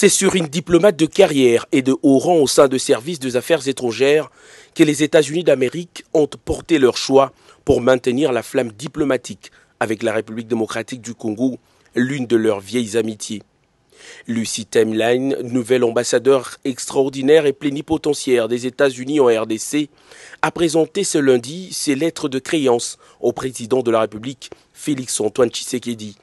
C'est sur une diplomate de carrière et de haut rang au sein de services des affaires étrangères que les États-Unis d'Amérique ont porté leur choix pour maintenir la flamme diplomatique avec la République démocratique du Congo, l'une de leurs vieilles amitiés. Lucie Timeline, nouvelle ambassadeur extraordinaire et plénipotentiaire des États-Unis en RDC, a présenté ce lundi ses lettres de créance au président de la République, Félix-Antoine Tshisekedi.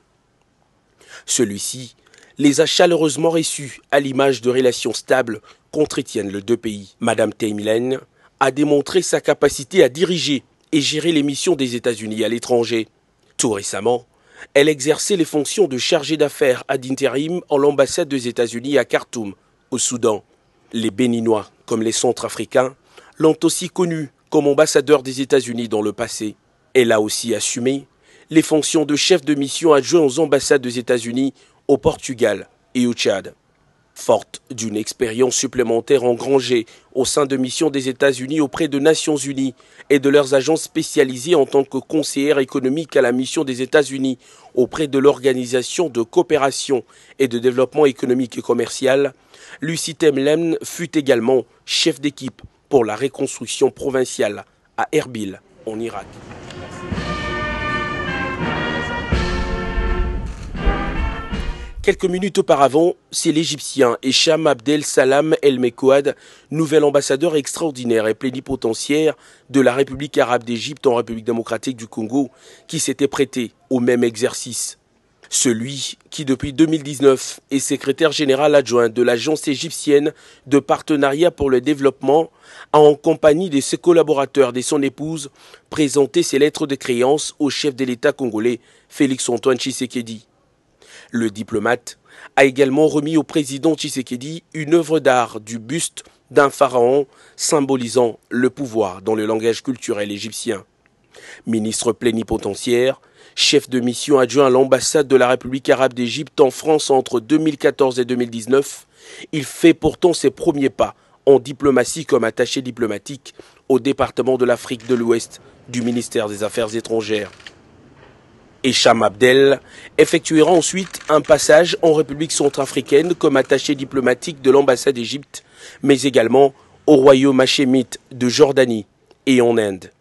Celui-ci les a chaleureusement reçus à l'image de relations stables qu'entretiennent les deux pays. Madame Taimilen a démontré sa capacité à diriger et gérer les missions des États-Unis à l'étranger. Tout récemment, elle exerçait les fonctions de chargée d'affaires ad interim en l'ambassade des États-Unis à Khartoum, au Soudan. Les Béninois, comme les Centrafricains, l'ont aussi connue comme ambassadeur des États-Unis dans le passé. Elle a aussi assumé les fonctions de chef de mission adjoint aux ambassades des États-Unis au Portugal et au Tchad. Forte d'une expérience supplémentaire engrangée au sein de missions des États-Unis auprès de Nations Unies et de leurs agences spécialisées en tant que conseillère économique à la mission des États-Unis auprès de l'Organisation de coopération et de développement économique et commercial, Lucie Temlemn fut également chef d'équipe pour la reconstruction provinciale à Erbil, en Irak. Quelques minutes auparavant, c'est l'Égyptien Esham Abdel Salam El Mekouad, nouvel ambassadeur extraordinaire et plénipotentiaire de la République arabe d'Égypte en République démocratique du Congo, qui s'était prêté au même exercice. Celui qui, depuis 2019, est secrétaire général adjoint de l'Agence égyptienne de partenariat pour le développement, a en compagnie de ses collaborateurs et de son épouse présenté ses lettres de créance au chef de l'État congolais, Félix Antoine Tshisekedi. Le diplomate a également remis au président Tshisekedi une œuvre d'art du buste d'un pharaon symbolisant le pouvoir dans le langage culturel égyptien. Ministre plénipotentiaire, chef de mission adjoint à l'ambassade de la République arabe d'Égypte en France entre 2014 et 2019, il fait pourtant ses premiers pas en diplomatie comme attaché diplomatique au département de l'Afrique de l'Ouest du ministère des Affaires étrangères. Hicham Abdel effectuera ensuite un passage en République centrafricaine comme attaché diplomatique de l'ambassade d'Égypte, mais également au royaume hachémite de Jordanie et en Inde.